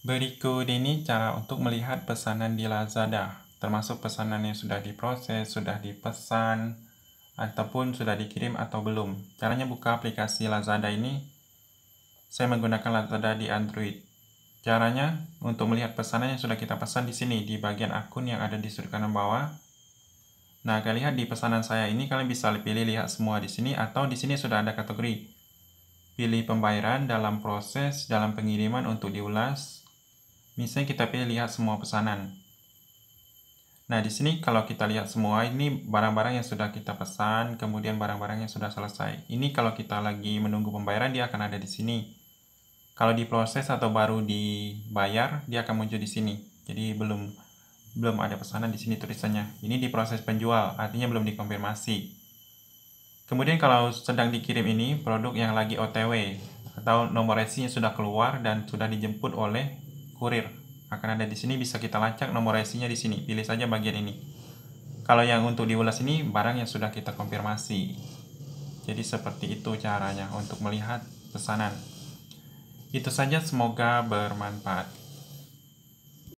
Berikut ini cara untuk melihat pesanan di Lazada, termasuk pesanan yang sudah diproses, sudah dipesan, ataupun sudah dikirim atau belum. Caranya buka aplikasi Lazada ini, saya menggunakan Lazada di Android. Caranya untuk melihat pesanan yang sudah kita pesan di sini, di bagian akun yang ada di sudut kanan bawah. Nah, kalian lihat di pesanan saya ini, kalian bisa pilih lihat semua di sini, atau di sini sudah ada kategori. Pilih pembayaran dalam proses, dalam pengiriman untuk diulas, Misalnya kita pilih lihat semua pesanan. Nah, di sini kalau kita lihat semua, ini barang-barang yang sudah kita pesan, kemudian barang-barang yang sudah selesai. Ini kalau kita lagi menunggu pembayaran, dia akan ada di sini. Kalau diproses atau baru dibayar, dia akan muncul di sini. Jadi belum belum ada pesanan di sini tulisannya. Ini diproses penjual, artinya belum dikonfirmasi. Kemudian kalau sedang dikirim ini, produk yang lagi OTW atau nomor resinya sudah keluar dan sudah dijemput oleh kurir akan ada di sini bisa kita lacak nomor resinya di sini pilih saja bagian ini kalau yang untuk diulas ini barang yang sudah kita konfirmasi jadi seperti itu caranya untuk melihat pesanan itu saja semoga bermanfaat